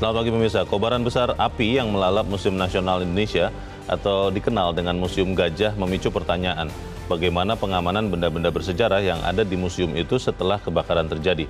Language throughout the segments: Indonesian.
Selamat pagi pemirsa, kobaran besar api yang melalap Museum Nasional Indonesia atau dikenal dengan Museum Gajah memicu pertanyaan bagaimana pengamanan benda-benda bersejarah yang ada di museum itu setelah kebakaran terjadi.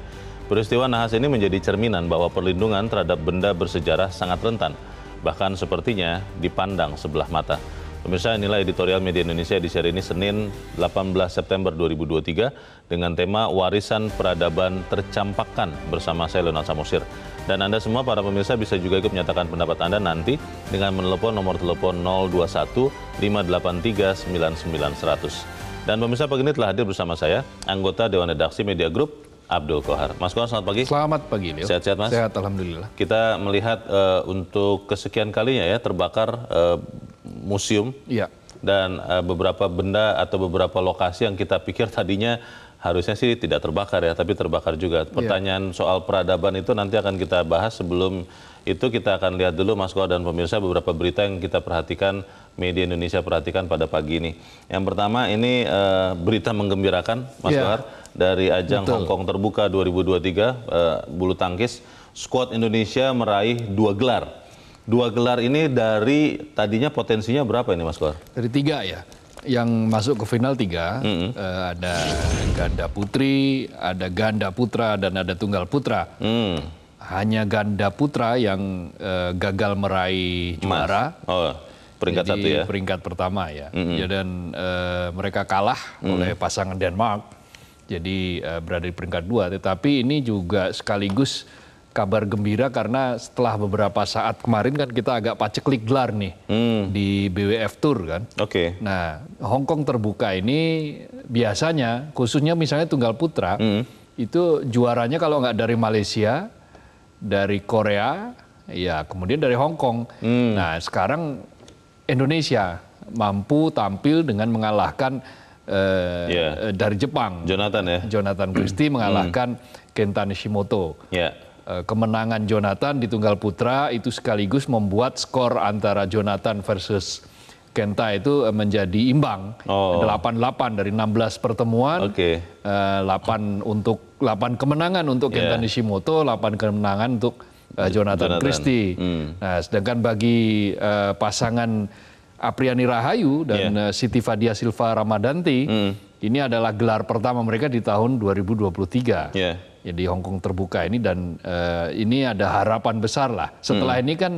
Peristiwa nahas ini menjadi cerminan bahwa perlindungan terhadap benda bersejarah sangat rentan, bahkan sepertinya dipandang sebelah mata. Pemirsa, inilah editorial Media Indonesia di seri ini Senin 18 September 2023 dengan tema Warisan Peradaban Tercampakkan bersama saya Leonard Samosir. Dan Anda semua para pemirsa bisa juga ikut menyatakan pendapat Anda nanti dengan menelpon nomor telepon 021 583 99100. Dan pemirsa pagi ini telah hadir bersama saya, anggota Dewan Redaksi Media Group, Abdul Kohar. Mas Kohar, selamat pagi. Selamat pagi, Leo. Sehat-sehat, Mas? Sehat, Alhamdulillah. Kita melihat uh, untuk kesekian kalinya ya, terbakar uh, museum ya. dan uh, beberapa benda atau beberapa lokasi yang kita pikir tadinya harusnya sih tidak terbakar ya, tapi terbakar juga. Iya. Pertanyaan ya. soal peradaban itu nanti akan kita bahas sebelum itu kita akan lihat dulu Mas Koa dan pemirsa beberapa berita yang kita perhatikan media Indonesia perhatikan pada pagi ini. Yang pertama ini uh, berita menggembirakan Mas yeah. Kohar dari ajang Betul. Hong Kong terbuka 2023 uh, eh, bulu tangkis skuad Indonesia meraih dua gelar Dua gelar ini dari tadinya potensinya berapa ini Mas Kor? Dari tiga ya. Yang masuk ke final tiga, mm -hmm. uh, ada ganda putri, ada ganda putra, dan ada tunggal putra. Mm. Hanya ganda putra yang uh, gagal meraih juara. Oh peringkat satu ya. peringkat pertama ya. Mm -hmm. ya dan uh, mereka kalah mm -hmm. oleh pasangan Denmark. Jadi uh, berada di peringkat dua. Tetapi ini juga sekaligus kabar gembira karena setelah beberapa saat kemarin kan kita agak paceklik gelar nih hmm. di BWF Tour kan. Oke. Okay. Nah, Hong Kong terbuka ini biasanya khususnya misalnya tunggal putra hmm. itu juaranya kalau nggak dari Malaysia, dari Korea, ya kemudian dari Hong Kong. Hmm. Nah, sekarang Indonesia mampu tampil dengan mengalahkan uh, eh, yeah. dari Jepang. Jonathan ya. Jonathan Christie hmm. mengalahkan Kentan Shimoto. Yeah. Eh, kemenangan Jonathan di tunggal putra itu sekaligus membuat skor antara Jonathan versus Kenta itu eh, menjadi imbang. Oh. 8-8 dari 16 pertemuan. Oke. Okay. Eh, 8 untuk 8 kemenangan untuk Kenta yeah. Nishimoto, 8 kemenangan untuk Jonathan, Jonathan Christie. Hmm. Nah, sedangkan bagi uh, pasangan Apriani Rahayu dan yeah. Siti Fadia Silva Ramadanti, hmm. ini adalah gelar pertama mereka di tahun 2023. Yeah ya di Hong Kong terbuka ini dan uh, ini ada harapan besar lah. Setelah hmm. ini kan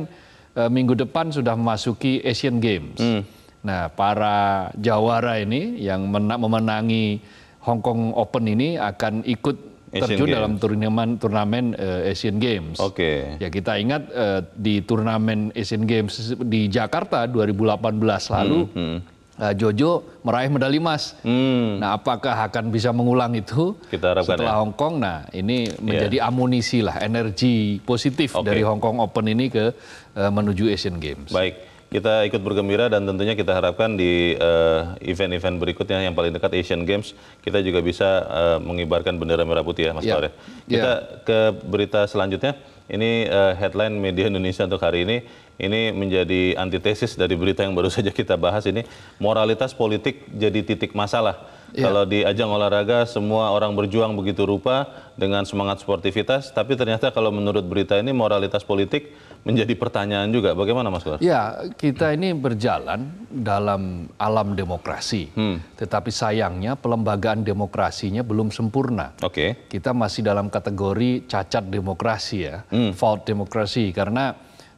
uh, minggu depan sudah memasuki Asian Games. Hmm. Nah, para jawara ini yang memenangi Hong Kong Open ini akan ikut terjun dalam turnamen turnamen uh, Asian Games. Oke. Okay. Ya kita ingat uh, di turnamen Asian Games di Jakarta 2018 lalu. Hmm, hmm Eh, Jojo meraih medali emas. Hmm. Nah, apakah akan bisa mengulang itu Kita setelah ya. Hong Kong? Nah, ini menjadi yeah. amunisi lah, energi positif okay. dari Hong Kong Open ini ke uh, menuju Asian Games. Baik kita ikut bergembira dan tentunya kita harapkan di eh, event-event uh, berikutnya yang paling dekat Asian Games kita juga bisa uh, mengibarkan bendera merah putih ya Mas yeah. Ya. Ya. Kita yeah. ke berita selanjutnya ini uh, headline media Indonesia untuk hari ini ini menjadi antitesis dari berita yang baru saja kita bahas ini moralitas politik jadi titik masalah. Yeah. Kalau di ajang olahraga semua orang berjuang begitu rupa dengan semangat sportivitas, tapi ternyata kalau menurut berita ini moralitas politik menjadi pertanyaan juga. Bagaimana Mas Kuar? Ya, kita ini berjalan dalam alam demokrasi. Hmm. Tetapi sayangnya pelembagaan demokrasinya belum sempurna. Oke. Okay. Kita masih dalam kategori cacat demokrasi ya, hmm. fault demokrasi karena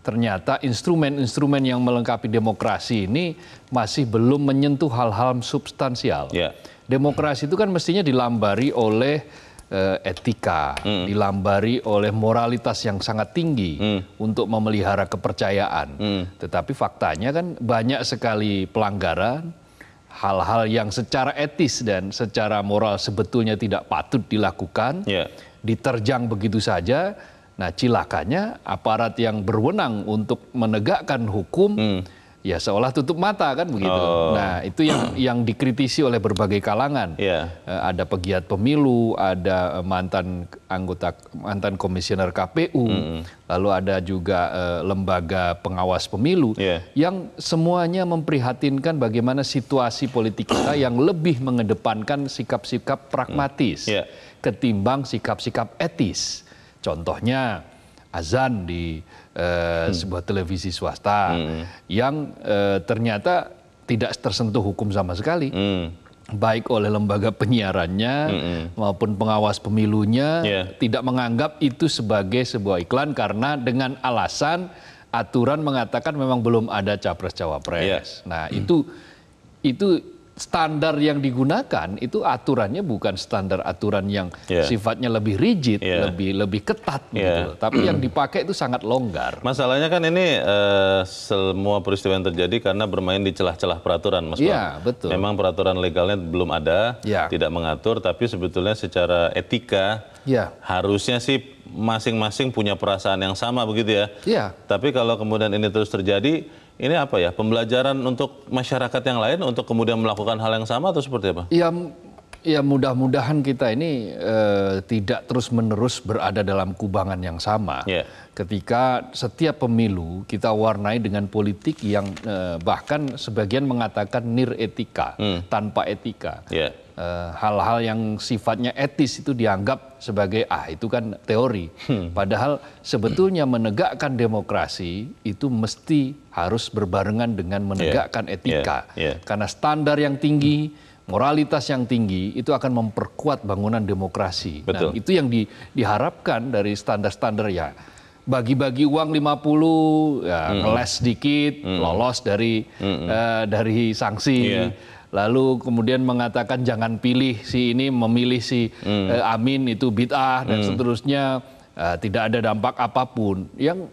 ternyata instrumen-instrumen yang melengkapi demokrasi ini masih belum menyentuh hal-hal substansial. Yeah. Demokrasi itu kan mestinya dilambari oleh Eh, etika, hmm. dilambari oleh moralitas yang sangat tinggi hmm. untuk memelihara kepercayaan. Hmm. Tetapi faktanya kan banyak sekali pelanggaran, hal-hal yang secara etis dan secara moral sebetulnya tidak patut dilakukan, yeah. diterjang begitu saja. Nah, cilakanya aparat yang berwenang untuk menegakkan hukum. Hmm ya seolah tutup mata kan begitu. Oh. Nah itu yang yang dikritisi oleh berbagai kalangan. Yeah. Iya. Ada pegiat pemilu, ada eh, mantan anggota mantan komisioner KPU, mm. lalu ada juga uh, lembaga pengawas pemilu yeah. yang semuanya memprihatinkan bagaimana situasi politik kita yang lebih mengedepankan sikap-sikap pragmatis mm. yeah. ketimbang sikap-sikap etis. Contohnya azan di uh, sebuah televisi swasta hmm. yang uh, ternyata tidak tersentuh hukum sama sekali. Hmm. Baik oleh lembaga penyiarannya mm maupun pengawas pemilunya, yeah. tidak menganggap itu sebagai sebuah iklan karena dengan alasan aturan mengatakan memang belum ada capres-cawapres. Yeah. Nah, mm. itu itu standar yang digunakan itu aturannya bukan standar aturan yang yeah. sifatnya lebih rigid, yeah. lebih lebih ketat yeah. Iya. gitu. Tapi yang dipakai itu sangat longgar. Masalahnya kan ini uh, semua peristiwa yang terjadi karena bermain di celah-celah peraturan, Mas. Iya, yeah, betul. Memang peraturan legalnya belum ada, yeah. tidak mengatur, tapi sebetulnya secara etika yeah. harusnya sih masing-masing punya perasaan yang sama begitu ya. Iya. Yeah. Tapi kalau kemudian ini terus terjadi ini apa ya pembelajaran untuk masyarakat yang lain untuk kemudian melakukan hal yang sama atau seperti apa? Ya, ya mudah-mudahan kita ini eh, tidak terus-menerus berada dalam kubangan yang sama. Yeah. Ketika setiap pemilu kita warnai dengan politik yang eh, bahkan sebagian mengatakan nir etika, hmm. tanpa etika. Yeah. Eh, hal-hal yang sifatnya etis itu dianggap sebagai ah itu kan teori. Hmm. Padahal sebetulnya menegakkan demokrasi itu mesti harus berbarengan dengan iya. menegakkan iya. etika. Iya. Karena standar yang tinggi, moralitas yang tinggi itu akan memperkuat bangunan demokrasi. Nah, itu yang di, diharapkan dari standar-standar ya bagi-bagi uang 50 ya mm. ngeles sedikit mm. lolos dari mm. Uh, dari sanksi yeah lalu kemudian mengatakan jangan pilih si ini memilih si hmm. eh, Amin itu bid'ah dan hmm. seterusnya eh, tidak ada dampak apapun yang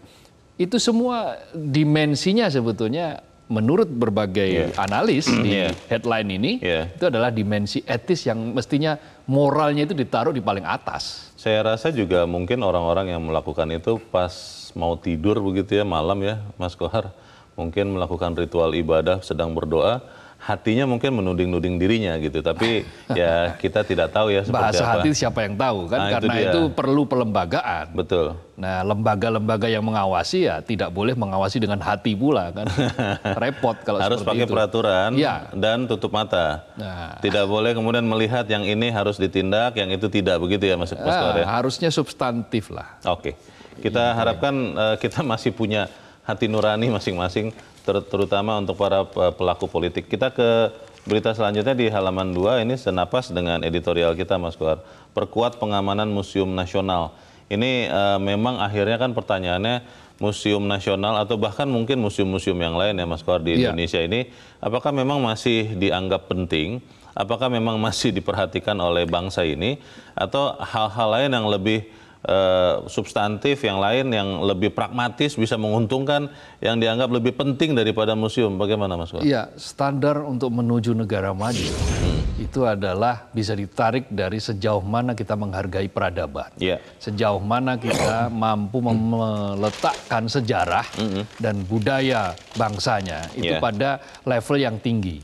itu semua dimensinya sebetulnya menurut berbagai yeah. analis hmm, di yeah. headline ini yeah. itu adalah dimensi etis yang mestinya moralnya itu ditaruh di paling atas. Saya rasa juga mungkin orang-orang yang melakukan itu pas mau tidur begitu ya malam ya Mas Kohar mungkin melakukan ritual ibadah sedang berdoa hatinya mungkin menuding-nuding dirinya gitu, tapi ya kita tidak tahu ya Bahasa apa. hati siapa yang tahu kan nah, karena itu, itu perlu pelembagaan. Betul. Nah, lembaga-lembaga yang mengawasi ya tidak boleh mengawasi dengan hati pula kan. Repot kalau harus pakai itu. peraturan ya. dan tutup mata. Nah. Tidak boleh kemudian melihat yang ini harus ditindak, yang itu tidak begitu ya Mas ya? Harusnya substantif lah. Oke. Kita gitu ya, harapkan ya. kita masih punya hati nurani masing-masing ter terutama untuk para eh, pelaku politik. Kita ke berita selanjutnya di halaman 2 ini senapas dengan editorial kita Mas Kuar. Perkuat pengamanan Museum Nasional. Ini uh, memang akhirnya kan pertanyaannya Museum Nasional atau bahkan mungkin museum-museum yang lain ya Mas Kuar di yeah. Indonesia ini apakah memang masih dianggap penting? Apakah memang masih diperhatikan oleh bangsa ini atau hal-hal lain yang lebih Eh, substantif yang lain yang lebih pragmatis bisa menguntungkan yang dianggap lebih penting daripada museum. Bagaimana Mas Iya, standar untuk menuju negara maju hmm. itu adalah bisa ditarik dari sejauh mana kita menghargai peradaban. Yeah. Sejauh mana kita mampu hmm. meletakkan sejarah -hmm. dan budaya bangsanya itu yeah. pada level yang tinggi.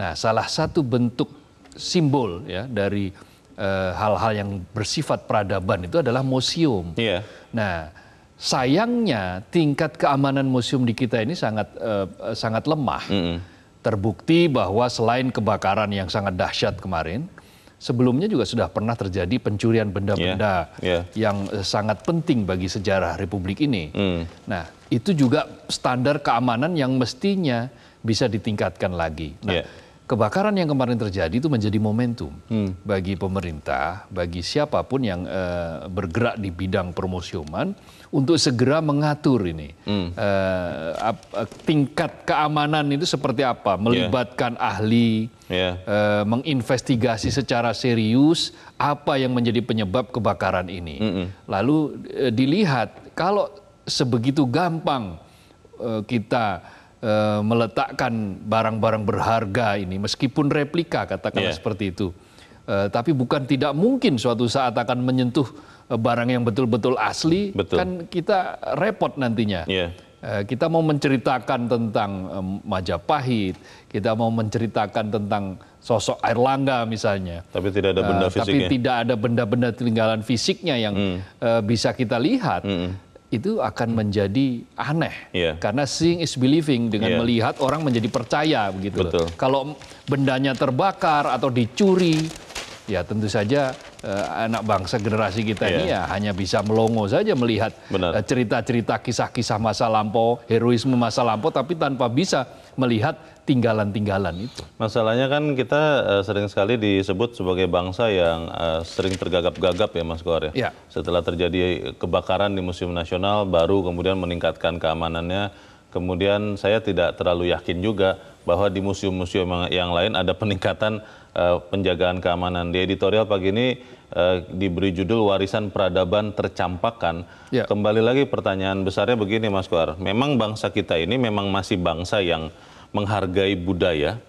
Nah, salah satu bentuk simbol ya dari Eh, hal-hal yang bersifat peradaban itu adalah museum. Yeah. Nah, sayangnya tingkat keamanan museum di kita ini sangat uh, sangat lemah. Mm -hmm. Terbukti bahwa selain kebakaran yang sangat dahsyat kemarin, sebelumnya juga sudah pernah terjadi pencurian benda-benda yeah. yeah. yang eh, sangat penting bagi sejarah Republik ini. Mm. Nah, itu juga standar keamanan yang mestinya bisa ditingkatkan lagi. Nah, yeah kebakaran yang kemarin terjadi itu menjadi momentum hmm. bagi pemerintah, bagi siapapun yang uh, bergerak di bidang promosioman untuk segera mengatur ini hmm. uh, tingkat keamanan itu seperti apa, ya. melibatkan yeah. ahli, yeah. Ya. Uh, menginvestigasi secara serius apa yang menjadi penyebab kebakaran ini, -hmm. lalu uh, dilihat kalau sebegitu gampang uh, kita Eh, meletakkan barang-barang berharga ini, meskipun replika katakanlah yeah. seperti itu. E, tapi bukan tidak mungkin suatu saat akan menyentuh eh, barang yang betul-betul asli, Betul. kan kita repot nantinya. Yeah. Iya. kita mau menceritakan tentang Majapahit, kita mau menceritakan tentang sosok Langga misalnya. Tapi tidak ada benda fisiknya. Tapi tidak ada benda-benda tinggalan fisiknya yang mm. bisa kita lihat. Mm itu akan menjadi aneh yeah. karena seeing is believing dengan yeah. melihat orang menjadi percaya begitu. Betul. Kalau bendanya terbakar atau dicuri, ya tentu saja uh, anak bangsa generasi kita yeah. ini iya. ya hanya bisa melongo saja melihat eh, cerita-cerita kisah-kisah masa lampau, heroisme masa lampau, tapi tanpa bisa melihat tinggalan-tinggalan itu. Masalahnya kan kita uh, sering sekali disebut sebagai bangsa yang uh, sering tergagap-gagap ya Mas Kuar ya. ya. Setelah terjadi kebakaran di Museum Nasional baru kemudian meningkatkan keamanannya. Kemudian saya tidak terlalu yakin juga bahwa di museum-museum yang lain ada peningkatan uh, penjagaan keamanan. Di editorial pagi ini uh, diberi judul Warisan Peradaban tercampakan. Ya. Kembali lagi pertanyaan besarnya begini Mas Kuar. Memang bangsa kita ini memang masih bangsa yang menghargai budaya,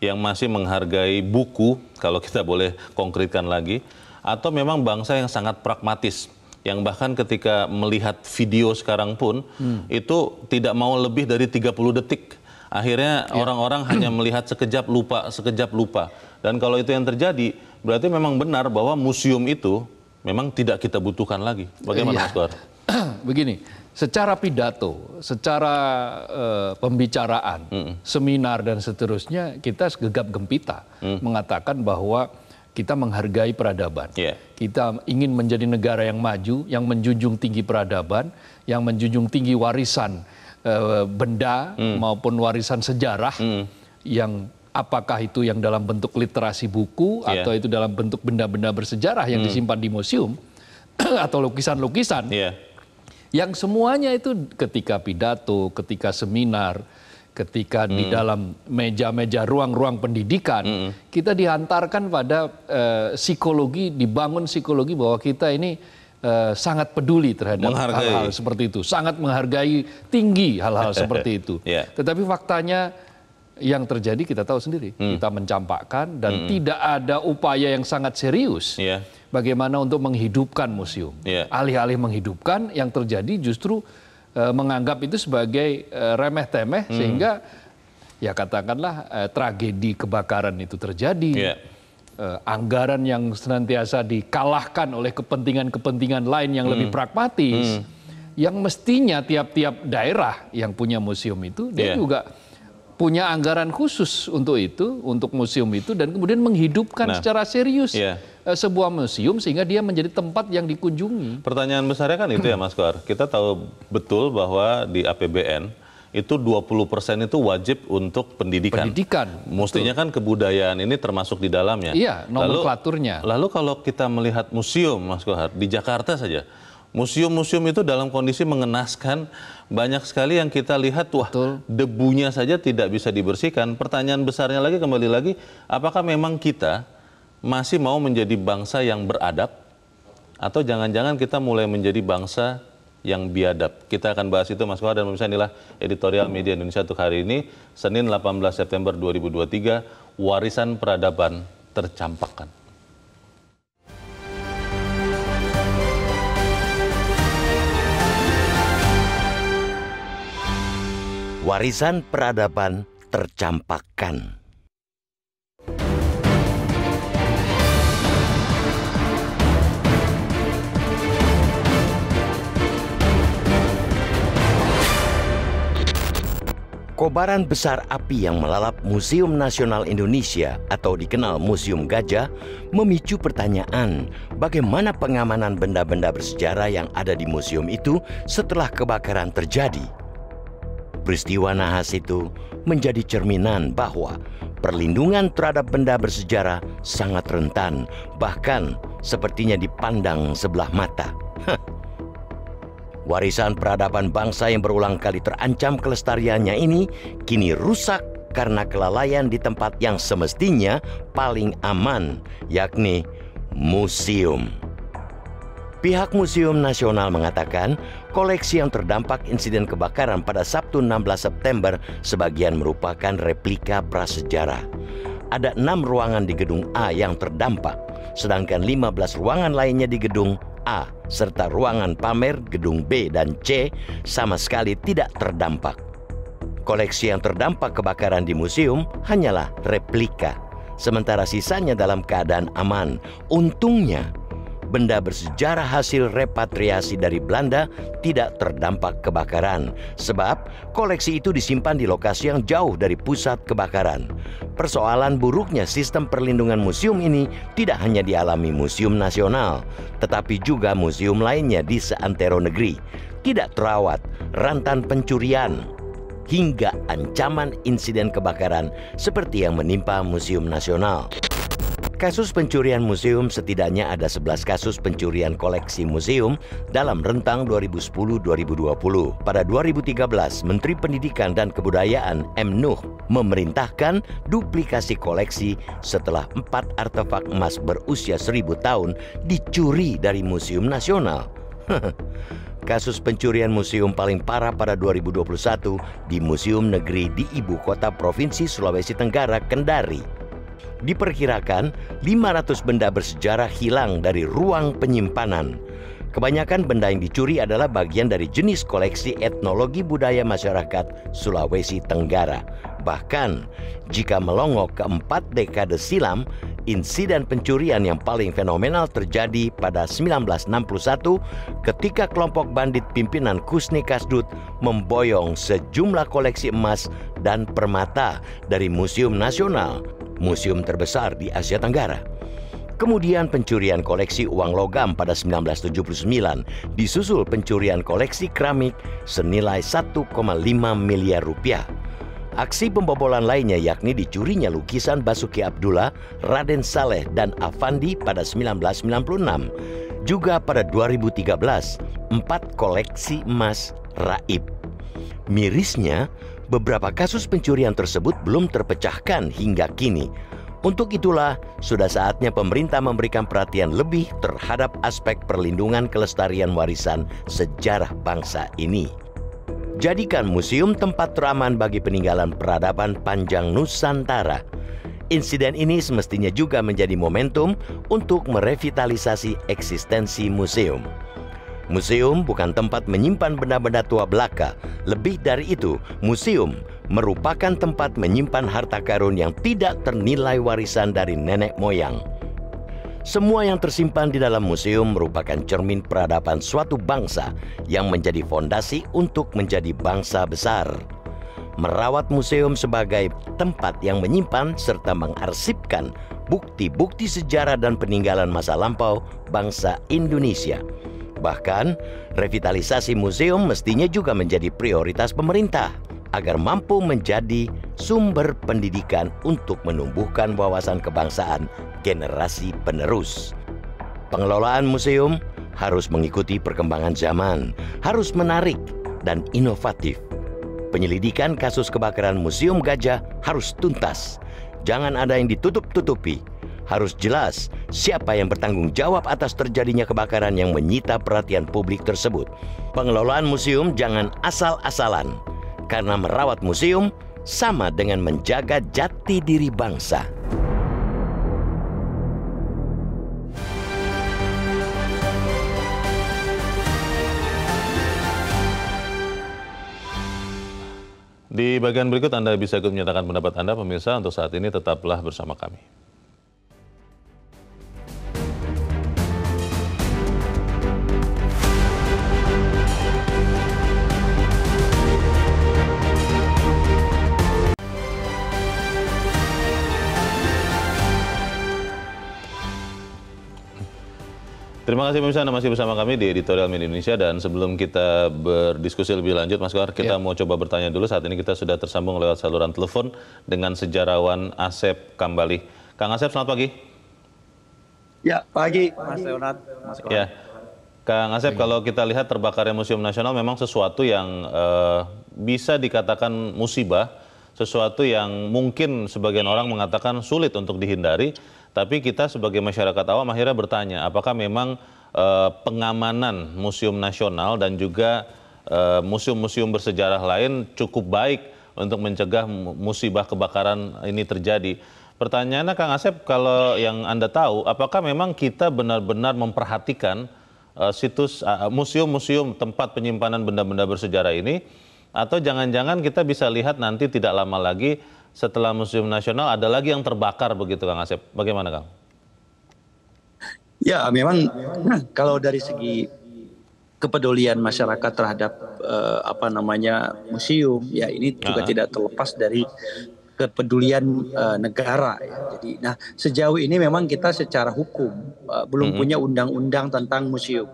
yang masih menghargai buku, kalau kita boleh konkretkan lagi, atau memang bangsa yang sangat pragmatis, yang bahkan ketika melihat video sekarang pun hmm. itu tidak mau lebih dari 30 detik. Akhirnya iya. orang-orang ya. hanya melihat sekejap lupa, sekejap lupa. Dan kalau itu yang terjadi, berarti memang benar bahwa museum itu memang tidak kita butuhkan lagi. Bagaimana, iya. Mas Begini, secara pidato, secara uh, pembicaraan, mm. seminar dan seterusnya kita gegap gempita mm. mengatakan bahwa kita menghargai peradaban. Yeah. Kita ingin menjadi negara yang maju, yang menjunjung tinggi peradaban, yang menjunjung tinggi warisan uh, benda mm. maupun warisan sejarah mm. yang apakah itu yang dalam bentuk literasi buku yeah. atau itu dalam bentuk benda-benda bersejarah yang mm. disimpan di museum atau lukisan-lukisan. Yeah yang semuanya itu ketika pidato, ketika seminar, ketika hmm. di dalam meja-meja ruang-ruang pendidikan hmm. kita dihantarkan pada uh, psikologi dibangun psikologi bahwa kita ini uh, sangat peduli terhadap hal-hal seperti itu, sangat menghargai tinggi hal-hal seperti itu. yeah. Tetapi faktanya yang terjadi kita tahu sendiri. Hmm. Kita mencampakkan dan hmm. tidak ada upaya yang sangat serius yeah. bagaimana untuk menghidupkan museum. alih iya. Alih-alih menghidupkan, yang terjadi justru uh, menganggap itu sebagai uh, remeh temeh hmm. sehingga ya katakanlah uh, tragedi kebakaran itu terjadi. Yeah. Iya. Uh, anggaran yang senantiasa dikalahkan oleh kepentingan-kepentingan lain yang hmm. lebih pragmatis, hmm. yang mestinya tiap-tiap daerah yang punya museum itu dia iya. juga punya anggaran khusus untuk itu, untuk museum itu, dan kemudian menghidupkan nah, secara serius yeah. Iya. sebuah museum sehingga dia menjadi tempat yang dikunjungi. Pertanyaan besarnya kan itu ya Mas Kohar, kita tahu betul bahwa di APBN itu 20% itu wajib untuk pendidikan. Pendidikan. Mestinya kan kebudayaan ini termasuk di dalamnya. Iya, nomenklaturnya. Lalu, lalu kalau kita melihat museum Mas Kohar, di Jakarta saja, museum-museum itu dalam kondisi mengenaskan banyak sekali yang kita lihat wah Betul. debunya saja tidak bisa dibersihkan. Pertanyaan besarnya lagi kembali lagi, apakah memang kita masih mau menjadi bangsa yang beradab atau jangan-jangan kita mulai menjadi bangsa yang biadab. Kita akan bahas itu Mas Kohar dan pemirsa inilah editorial media Indonesia untuk hari ini Senin 18 September 2023 Warisan Peradaban Tercampakkan. warisan peradaban tercampakkan. Kobaran besar api yang melalap Museum Nasional Indonesia atau dikenal Museum Gajah memicu pertanyaan bagaimana pengamanan benda-benda bersejarah yang ada di museum itu setelah kebakaran terjadi peristiwa nahas itu menjadi cerminan bahwa perlindungan terhadap benda bersejarah sangat rentan, bahkan sepertinya dipandang sebelah mata. Warisan peradaban bangsa yang berulang kali terancam kelestariannya ini kini rusak karena kelalaian di tempat yang semestinya paling aman, yakni museum. Pihak Museum Nasional mengatakan koleksi yang terdampak insiden kebakaran pada Sabtu 16 September sebagian merupakan replika prasejarah. Ada enam ruangan di gedung A yang terdampak, sedangkan 15 ruangan lainnya di gedung A serta ruangan pamer gedung B dan C sama sekali tidak terdampak. Koleksi yang terdampak kebakaran di museum hanyalah replika, sementara sisanya dalam keadaan aman. Untungnya, benda bersejarah hasil repatriasi dari Belanda tidak terdampak kebakaran, sebab koleksi itu disimpan di lokasi yang jauh dari pusat kebakaran. Persoalan buruknya sistem perlindungan museum ini tidak hanya dialami Museum Nasional, tetapi juga museum lainnya di seantero negeri. Tidak terawat, rantan pencurian, hingga ancaman insiden kebakaran seperti yang menimpa Museum Nasional. Kasus pencurian museum setidaknya ada 11 kasus pencurian koleksi museum dalam rentang 2010-2020. Pada 2013, Menteri Pendidikan dan Kebudayaan M. Nuh memerintahkan duplikasi koleksi setelah empat artefak emas berusia 1000 tahun dicuri dari Museum Nasional. Kasus pencurian museum paling parah pada 2021 di Museum Negeri di ibu kota Provinsi Sulawesi Tenggara, Kendari diperkirakan 500 benda bersejarah hilang dari ruang penyimpanan. Kebanyakan benda yang dicuri adalah bagian dari jenis koleksi etnologi budaya masyarakat Sulawesi Tenggara. Bahkan, jika melongok ke empat dekade silam, insiden pencurian yang paling fenomenal terjadi pada 1961 ketika kelompok bandit pimpinan Kusni Kasdut memboyong sejumlah koleksi emas dan permata dari Museum Nasional museum terbesar di Asia Tenggara. Kemudian pencurian koleksi uang logam pada 1979 disusul pencurian koleksi keramik senilai 1,5 miliar rupiah. Aksi pembobolan lainnya yakni dicurinya lukisan Basuki Abdullah, Raden Saleh, dan Afandi pada 1996. Juga pada 2013, empat koleksi emas raib. Mirisnya, beberapa kasus pencurian tersebut belum terpecahkan hingga kini. Untuk itulah, sudah saatnya pemerintah memberikan perhatian lebih terhadap aspek perlindungan kelestarian warisan sejarah bangsa ini. Jadikan museum tempat teraman bagi peninggalan peradaban panjang Nusantara. Insiden ini semestinya juga menjadi momentum untuk merevitalisasi eksistensi museum. Museum bukan tempat menyimpan benda-benda tua belaka. Lebih dari itu, museum merupakan tempat menyimpan harta karun yang tidak ternilai warisan dari nenek moyang. Semua yang tersimpan di dalam museum merupakan cermin peradaban suatu bangsa yang menjadi fondasi untuk menjadi bangsa besar. Merawat museum sebagai tempat yang menyimpan serta mengarsipkan bukti-bukti sejarah dan peninggalan masa lampau bangsa Indonesia. Bahkan, revitalisasi museum mestinya juga menjadi prioritas pemerintah agar mampu menjadi sumber pendidikan untuk menumbuhkan wawasan kebangsaan generasi penerus. Pengelolaan museum harus mengikuti perkembangan zaman, harus menarik dan inovatif. Penyelidikan kasus kebakaran Museum Gajah harus tuntas. Jangan ada yang ditutup-tutupi. Harus jelas siapa yang bertanggung jawab atas terjadinya kebakaran yang menyita perhatian publik tersebut. Pengelolaan museum jangan asal-asalan, karena merawat museum sama dengan menjaga jati diri bangsa. Di bagian berikut Anda bisa ikut menyatakan pendapat Anda, pemirsa. Untuk saat ini tetaplah bersama kami. Terima kasih pemirsa Anda masih bersama kami di Editorial Media Indonesia dan sebelum kita berdiskusi lebih lanjut Mas Kohar, kita ya. mau coba bertanya dulu saat ini kita sudah tersambung lewat saluran telepon dengan sejarawan Asep Kambali. Kang Asep selamat pagi. Ya, pagi Mas Leonard, Mas Kohar. Ya. Kang Asep, kalau kita lihat terbakarnya Museum Nasional memang sesuatu yang uh, bisa dikatakan musibah, sesuatu yang mungkin sebagian orang mengatakan sulit untuk dihindari, tapi kita sebagai masyarakat awam akhirnya bertanya, apakah memang eh, pengamanan Museum Nasional dan juga museum eh, museum-museum bersejarah lain cukup baik untuk mencegah musibah kebakaran ini terjadi? Pertanyaannya Kang Asep, kalau yang Anda tahu, apakah memang kita benar-benar memperhatikan eh, situs museum eh, museum-museum tempat penyimpanan benda-benda bersejarah ini? Atau jangan-jangan kita bisa lihat nanti tidak lama lagi setelah Museum Nasional ada lagi yang terbakar begitu Kang Asep. Bagaimana Kang? Ya memang kalau dari segi kepedulian masyarakat terhadap eh, apa namanya museum ya ini juga nah. tidak terlepas dari kepedulian uh, negara. Ya. Jadi, nah sejauh ini memang kita secara hukum uh, belum -hmm. punya undang-undang tentang museum.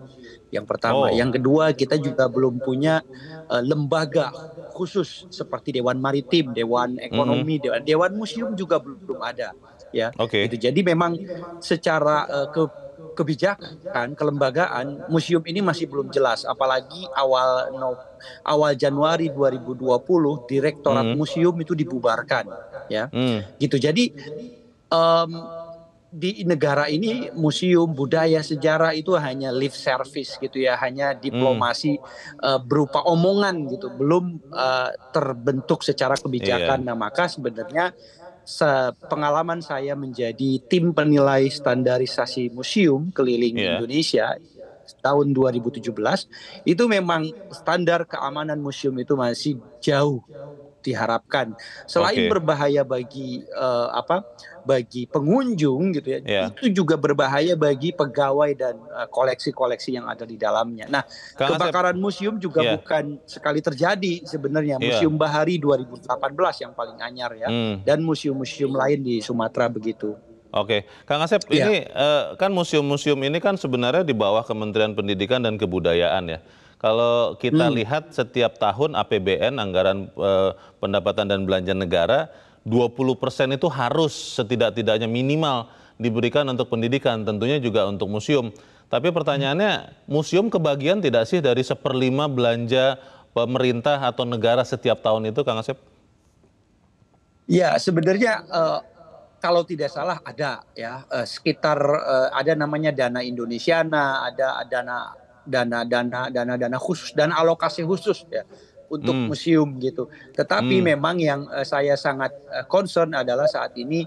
Yang pertama, oh. yang kedua kita juga belum punya uh, lembaga khusus seperti Dewan Maritim, Dewan Ekonomi, mm -hmm. Dewan, Museum juga belum ada ya. Okay. Gitu. Jadi memang secara uh, ke kebijakan kelembagaan museum ini masih belum jelas apalagi awal no, awal Januari 2020 direktorat mm-hmm. museum itu dibubarkan ya. Mm. Gitu. Jadi um, di negara ini nah. museum budaya sejarah itu hanya live service gitu ya hanya hmm. diplomasi hmm. uh, berupa omongan gitu belum uh, terbentuk secara kebijakan yeah. nah maka sebenarnya pengalaman saya menjadi tim penilai standarisasi museum keliling yeah. Indonesia tahun 2017 itu memang standar keamanan museum itu masih jauh diharapkan. Selain okay. berbahaya bagi uh, apa? bagi pengunjung gitu ya. Yeah. Itu juga berbahaya bagi pegawai dan eh, koleksi-koleksi uh, yang ada di dalamnya. Nah, Kang kebakaran Asep, museum juga yeah. bukan sekali terjadi sebenarnya. Ya. Museum yeah. Bahari 2018 yang paling anyar ya hmm. dan museum-museum lain di Sumatera begitu. Oke, Kang Asep, yeah. ini uh, kan museum-museum ini kan sebenarnya di bawah Kementerian Pendidikan dan Kebudayaan ya. Kalau kita hmm. lihat setiap tahun APBN anggaran eh, pendapatan dan belanja negara 20% itu harus setidak-tidaknya minimal diberikan untuk pendidikan, tentunya juga untuk museum. Tapi pertanyaannya, museum kebagian tidak sih dari seperlima belanja pemerintah atau negara setiap tahun itu, Kang Asep? Ya, sebenarnya uh, kalau tidak salah ada ya eh, sekitar eh, ada namanya dana Indonesiana, ada dana dana dana dana dana khusus dan alokasi khusus ya untuk hmm. museum gitu. Tetapi hmm. memang yang uh, saya sangat uh, concern adalah saat ini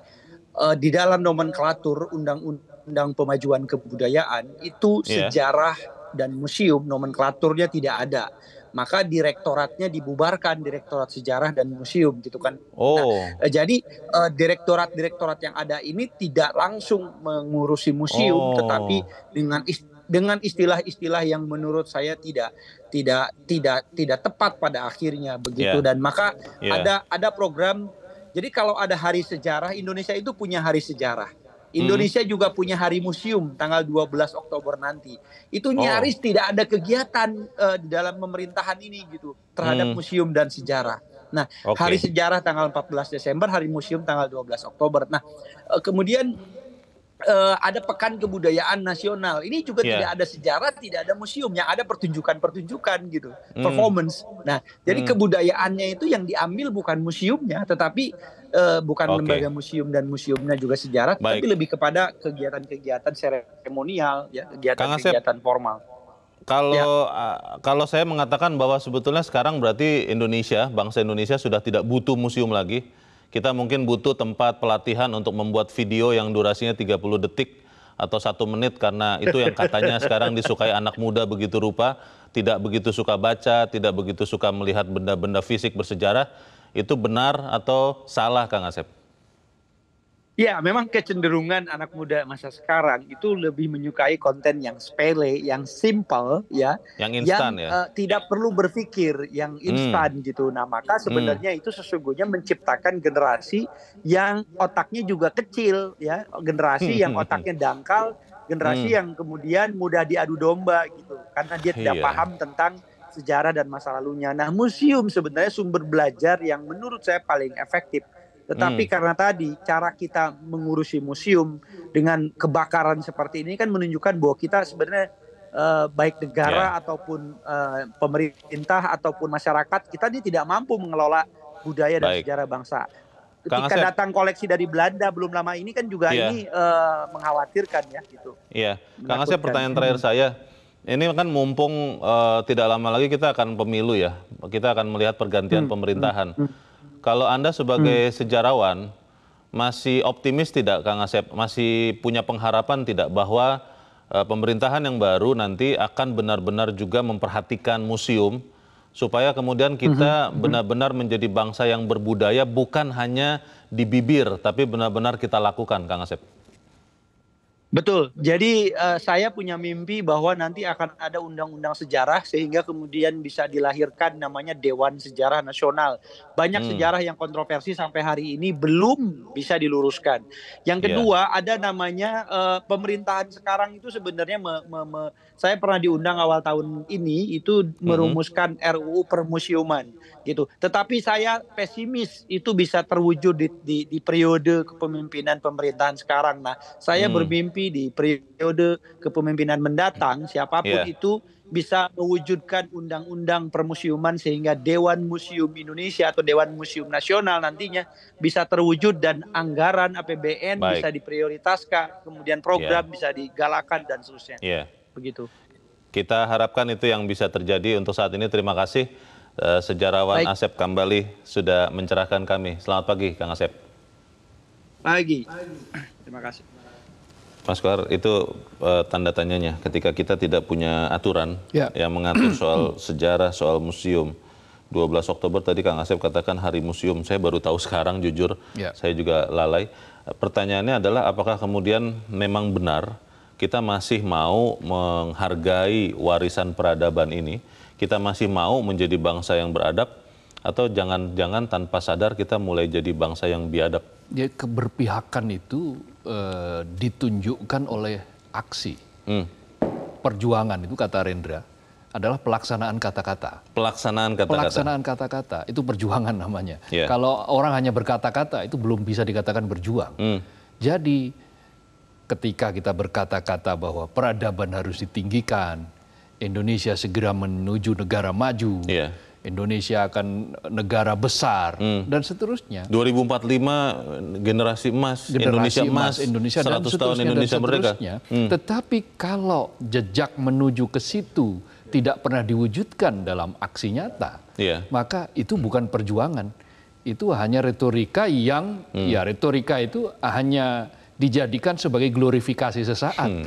uh, di dalam nomenklatur undang-undang pemajuan kebudayaan itu yeah. sejarah dan museum nomenklaturnya tidak ada. Maka direktoratnya dibubarkan direktorat sejarah dan museum gitu kan. Nah, oh. Nah, jadi uh, direktorat-direktorat yang ada ini tidak langsung mengurusi museum, oh. tetapi dengan istilah dengan istilah-istilah yang menurut saya tidak tidak tidak tidak tepat pada akhirnya begitu yeah. dan maka yeah. ada ada program jadi kalau ada hari sejarah Indonesia itu punya hari sejarah. Hmm. Indonesia hmm. juga punya hari museum tanggal 12 Oktober nanti. Itu nyaris oh. tidak ada kegiatan uh, dalam pemerintahan ini gitu terhadap hmm. museum dan sejarah. Nah, okay. hari sejarah tanggal 14 Desember, hari museum tanggal 12 Oktober. Nah, uh, kemudian uh, ada pekan kebudayaan nasional. Ini juga yeah. tidak ada sejarah, tidak ada museumnya, ada pertunjukan-pertunjukan gitu, mm. performance. Nah, jadi mm. kebudayaannya itu yang diambil bukan museumnya, tetapi uh, bukan okay. lembaga museum dan museumnya juga sejarah, Baik. tapi lebih kepada kegiatan-kegiatan seremonial, ya, kegiatan-kegiatan formal kalau ya. kalau saya mengatakan bahwa sebetulnya sekarang berarti Indonesia, bangsa Indonesia sudah tidak butuh museum lagi kita mungkin butuh tempat pelatihan untuk membuat video yang durasinya 30 detik atau satu menit karena itu yang katanya sekarang disukai anak muda begitu rupa, tidak begitu suka baca, tidak begitu suka melihat benda-benda fisik bersejarah. Itu benar atau salah Kang Asep? Ya, memang kecenderungan anak muda masa sekarang itu lebih menyukai konten yang sepele, yang simple, ya, yang instan, yang, ya, uh, tidak iya. perlu berpikir, yang hmm. instan hmm. gitu. Nah, maka hmm. sebenarnya hmm. itu sesungguhnya menciptakan generasi yang otaknya juga kecil, ya, generasi hmm. yang otaknya dangkal, generasi hmm. yang kemudian mudah diadu domba gitu, karena dia tidak yeah. paham tentang sejarah dan masa lalunya. Nah, museum sebenarnya sumber belajar yang menurut saya paling efektif tetapi hmm. karena tadi cara kita mengurusi museum dengan kebakaran seperti ini kan menunjukkan bahwa kita sebenarnya uh, baik negara yeah. ataupun uh, pemerintah ataupun masyarakat kita ini tidak mampu mengelola budaya dan baik. sejarah bangsa. Ketika Asep. datang koleksi dari Belanda belum lama ini kan juga yeah. ini uh, mengkhawatirkan ya gitu. Iya, yeah. Kang Asep pertanyaan terakhir hmm. saya. Ini kan mumpung uh, tidak lama lagi kita akan pemilu ya, kita akan melihat pergantian hmm. pemerintahan. Hmm. Kalau Anda sebagai hmm. sejarawan masih optimis tidak Kang Asep? Masih punya pengharapan tidak bahwa e, pemerintahan yang baru nanti akan benar-benar juga memperhatikan museum supaya kemudian hmm, kita hmm, hmm. benar-benar menjadi bangsa yang berbudaya bukan hanya di bibir tapi benar-benar kita lakukan Kang Asep? Betul. Jadi uh, saya punya mimpi bahwa nanti akan ada undang-undang sejarah sehingga kemudian bisa dilahirkan namanya Dewan Sejarah Nasional. Banyak hmm. sejarah yang kontroversi sampai hari ini belum bisa diluruskan. Yang iya. kedua yeah. ada namanya uh, pemerintahan sekarang itu sebenarnya me, me, me, saya pernah diundang awal tahun ini itu hmm. merumuskan hmm. RUU permusiuman gitu. Tetapi saya pesimis itu bisa terwujud di, di, di periode kepemimpinan pemerintahan sekarang. Nah, saya hmm. bermimpi di periode kepemimpinan mendatang siapapun yeah. itu bisa mewujudkan undang-undang permusiuman sehingga Dewan Museum Indonesia atau Dewan Museum Nasional nantinya bisa terwujud dan anggaran APBN Baik. bisa diprioritaskan, kemudian program yeah. bisa digalakan dan seterusnya. Yeah. Begitu. Kita harapkan itu yang bisa terjadi untuk saat ini. Terima kasih. Eh, sejarawan Baik. Asep Kambali sudah mencerahkan kami. Selamat pagi, Kang Asep. Pagi. Terima kasih. Mas Kohar, itu uh, tanda tanyanya ketika kita tidak punya aturan ya. yang mengatur soal sejarah, soal museum. 12 Oktober tadi Kang Asep katakan hari museum, saya baru tahu sekarang jujur, ya. saya juga lalai. Pertanyaannya adalah apakah kemudian memang benar kita masih mau menghargai warisan peradaban ini kita masih mau menjadi bangsa yang beradab atau jangan-jangan tanpa sadar kita mulai jadi bangsa yang biadab. Ya keberpihakan itu e, ditunjukkan oleh aksi. Hmm. Perjuangan itu kata Rendra adalah pelaksanaan kata-kata. Pelaksanaan kata-kata. Pelaksanaan kata-kata itu perjuangan namanya. Yeah. Kalau orang hanya berkata-kata itu belum bisa dikatakan berjuang. Hmm. Jadi ketika kita berkata-kata bahwa peradaban harus ditinggikan, Indonesia segera menuju negara maju. Iya. Indonesia akan eh, negara besar hmm. dan seterusnya. 2045 generasi emas, generasi Indonesia emas, Indonesia 100 dan tahun Indonesia dan merdeka. Hmm. Tetapi kalau jejak menuju ke situ tidak pernah diwujudkan dalam aksi nyata, yeah. maka itu bukan perjuangan. Itu hanya retorika yang hmm. ya retorika itu hanya dijadikan sebagai glorifikasi sesaat. Hmm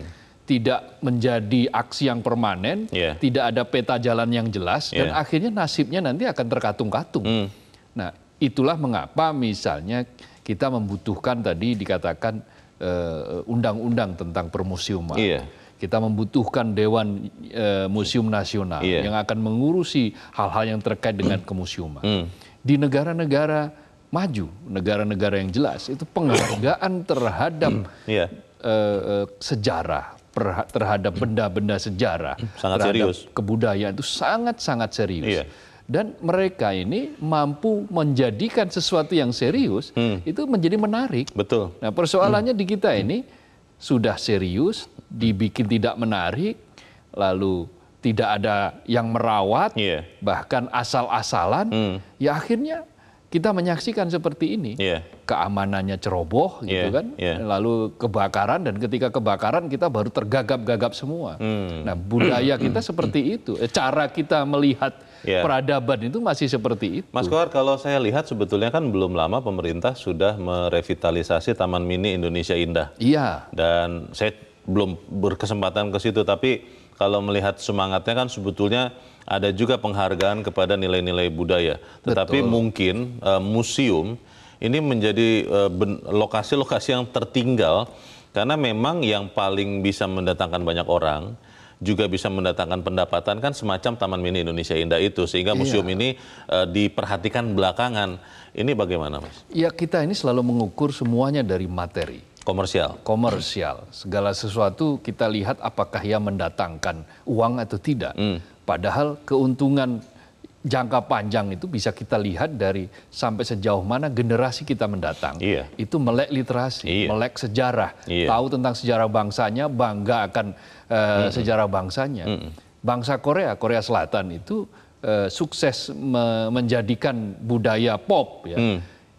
tidak menjadi aksi yang permanen, yeah. tidak ada peta jalan yang jelas, yeah. dan iya. akhirnya nasibnya nanti akan terkatung-katung. Mm. Nah, itulah mengapa misalnya kita membutuhkan tadi dikatakan eh, undang-undang uh, tentang permusiuman. Yeah. Kita membutuhkan Dewan uh, Museum Nasional yeah. yang akan mengurusi hal-hal yang terkait dengan kemusiuman. Mm. Di negara-negara maju, negara-negara yang jelas, itu penghargaan terhadap hmm. yeah. Iya. uh, eh, uh, sejarah, terhadap benda-benda sejarah, hmm, sangat terhadap serius. kebudayaan itu sangat-sangat serius. Iya. Dan mereka ini mampu menjadikan sesuatu yang serius hmm. itu menjadi menarik. Betul. Nah persoalannya hmm. di kita ini sudah serius, dibikin tidak menarik, lalu tidak ada yang merawat, yeah. bahkan asal-asalan, hmm. ya akhirnya kita menyaksikan seperti ini yeah. keamanannya ceroboh yeah. gitu iya, kan yeah. lalu kebakaran dan ketika kebakaran kita baru tergagap-gagap semua mm. nah budaya kita seperti itu eh, cara kita melihat yeah. peradaban itu masih seperti itu Mas Kohar kalau saya lihat sebetulnya kan belum lama pemerintah sudah merevitalisasi Taman Mini Indonesia Indah iya yeah. dan saya belum berkesempatan ke situ tapi kalau melihat semangatnya kan sebetulnya ada juga penghargaan kepada nilai-nilai budaya. Tetapi Betul. mungkin uh, museum ini menjadi eh, lokasi-lokasi uh, yang tertinggal karena memang yang paling bisa mendatangkan banyak orang juga bisa mendatangkan pendapatan kan semacam Taman Mini Indonesia Indah itu sehingga iya. museum iya. ini uh, diperhatikan belakangan. Ini bagaimana, Mas? Ya, kita ini selalu mengukur semuanya dari materi komersial. Komersial. Segala sesuatu kita lihat apakah ia mendatangkan uang atau tidak. Hmm. Padahal keuntungan jangka panjang itu bisa kita lihat dari sampai sejauh mana generasi kita mendatang. Iya. Itu melek literasi, iya. melek sejarah, iya. tahu tentang sejarah bangsanya, bangga akan uh, mm -hmm. sejarah bangsanya. Mm -hmm. Bangsa Korea, Korea Selatan itu uh, sukses me menjadikan budaya pop ya. Mm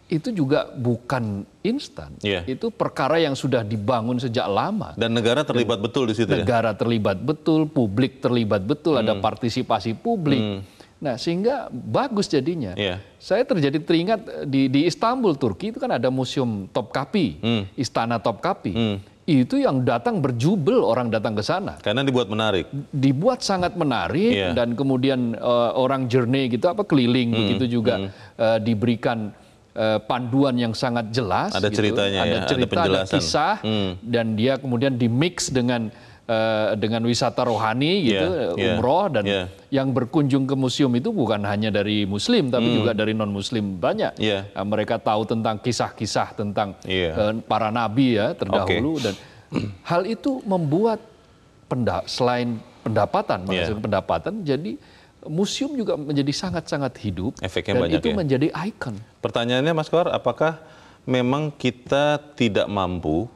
itu juga bukan instan. Yeah. Itu perkara yang sudah dibangun sejak lama. Dan negara terlibat gitu. betul di situ. Ya? Negara ya? terlibat betul, publik terlibat betul, hmm. ada partisipasi publik. Hmm. Nah, sehingga bagus jadinya. Yeah. Saya terjadi teringat eh, di, di Istanbul, Turki itu kan ada museum Topkapi, hmm. istana Topkapi. Hmm. Itu yang datang berjubel orang datang ke sana. Karena dibuat menarik. Dibuat sangat menarik yeah. dan kemudian uh, orang jernih gitu apa keliling hmm. begitu juga hmm. uh, diberikan Eh, panduan yang sangat jelas. Ada gitu. Ya. ceritanya, ada ya, cerita, ada, penjelasan. ada kisah, hmm. dan dia kemudian dimix dengan uh, dengan wisata rohani gitu, yeah, umroh dan yeah. yang berkunjung ke museum itu bukan hanya dari muslim tapi mm. juga dari non muslim banyak. Yeah. Nah, mereka tahu tentang kisah-kisah tentang yeah. Eh, para nabi ya terdahulu okay. dan hal itu membuat penda selain pendapatan, yeah. pendapatan jadi museum juga menjadi sangat-sangat hidup Efeknya dan banyak itu ya. menjadi ikon. Pertanyaannya Mas Kor, apakah memang kita tidak mampu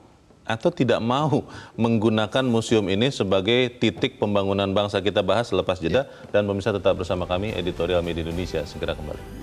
atau tidak mau menggunakan museum ini sebagai titik pembangunan bangsa kita bahas lepas jeda ya. dan pemirsa tetap bersama kami editorial media Indonesia segera kembali.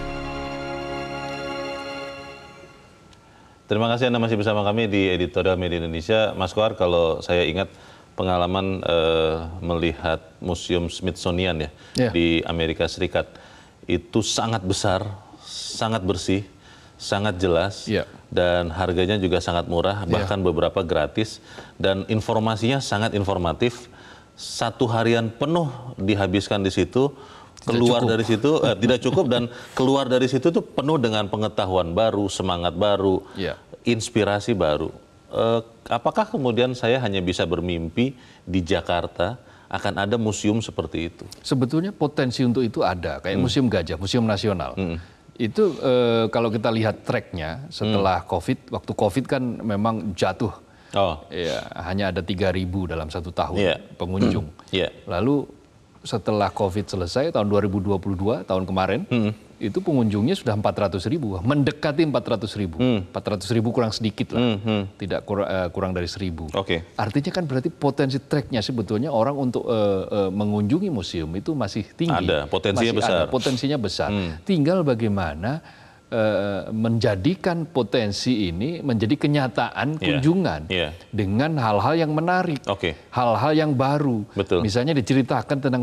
Terima kasih Anda masih bersama kami di Editorial Media Indonesia. Mas Kohar, kalau saya ingat pengalaman uh, melihat Museum Smithsonian ya ya di Amerika Serikat itu sangat besar, sangat bersih, sangat jelas ya. dan harganya juga sangat murah, ya. bahkan ya. beberapa gratis dan informasinya sangat informatif. Satu harian penuh dihabiskan di situ keluar dari situ eh, tidak cukup dan keluar dari situ itu penuh dengan pengetahuan baru, semangat baru, yeah. inspirasi baru. Eh, apakah kemudian saya hanya bisa bermimpi di Jakarta akan ada museum seperti itu? Sebetulnya potensi untuk itu ada, kayak hmm. museum gajah, museum nasional. Hmm. Itu e, kalau kita lihat tracknya setelah hmm. COVID, waktu COVID kan memang jatuh. Oh. Ya, hanya ada 3.000 dalam satu tahun yeah. pengunjung. Hmm. Yeah. Lalu setelah COVID selesai tahun 2022 tahun kemarin hmm. itu pengunjungnya sudah 400 ribu mendekati 400 ribu hmm. 400 ribu kurang sedikit lah hmm. Hmm. tidak kur eh, kurang dari seribu okay. artinya kan berarti potensi tracknya sebetulnya orang untuk uh, uh, mengunjungi museum itu masih tinggi ada potensinya masih besar ada, potensinya besar hmm. tinggal bagaimana Eh, menjadikan potensi ini menjadi kenyataan iya. kunjungan yeah. dengan hal-hal yang menarik, hal hal-hal yang baru. Betul. Misalnya diceritakan tentang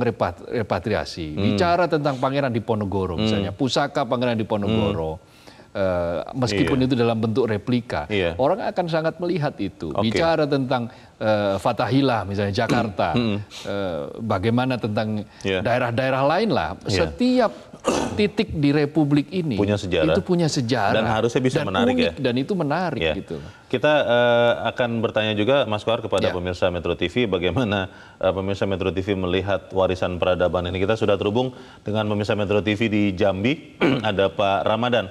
repatriasi, hmm. bicara tentang Pangeran Diponegoro, misalnya hmm. pusaka Pangeran Diponegoro. Hmm Eh, meskipun yeah. itu dalam bentuk replika, yeah. orang akan sangat melihat itu. Okay. Bicara tentang uh, Fatahillah misalnya Jakarta, uh, bagaimana tentang daerah iya. daerah-daerah lain lah. Yeah. Setiap titik di Republik ini punya sejarah. itu punya sejarah dan harusnya bisa dan menarik unik, ya. Dan itu menarik yeah. gitu. Kita uh, akan bertanya juga Mas Kuar kepada yeah. pemirsa Metro TV bagaimana uh, pemirsa Metro TV melihat warisan peradaban ini. Kita sudah terhubung dengan pemirsa Metro TV di Jambi ada Pak Ramadan.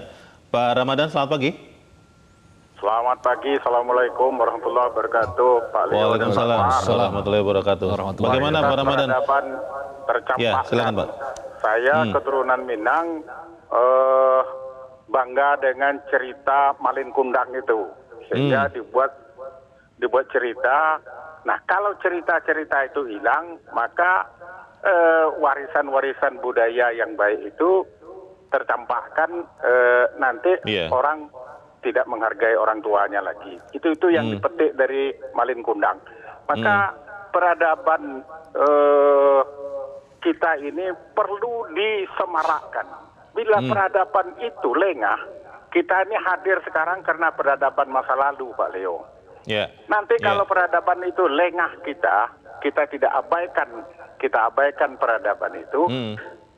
Pak Ramadan, selamat pagi. Selamat pagi, Assalamualaikum warahmatullahi wabarakatuh, Pak Lio Waalaikumsalam, warahmatullahi wabarakatuh. Bagaimana Pak Ramadan? Tercampakkan. Ya, silakan Pak. Saya hmm. keturunan Minang, eh, bangga dengan cerita Malin Kundang itu. Sehingga hmm. dibuat dibuat cerita. Nah, kalau cerita-cerita itu hilang, maka eh, warisan-warisan eh, warisan -warisan budaya yang baik itu tercampahkan eh, nanti iya. orang tidak menghargai orang tuanya lagi. Itu itu yang mm. dipetik dari Malin Kundang. Maka mm. peradaban eh, kita ini perlu disemarakkan. Bila mm. peradaban itu lengah, kita ini hadir sekarang karena peradaban masa lalu, Pak Leo. Yeah. Nanti ya. kalau peradaban itu lengah kita, kita tidak abaikan, kita abaikan peradaban itu. Mm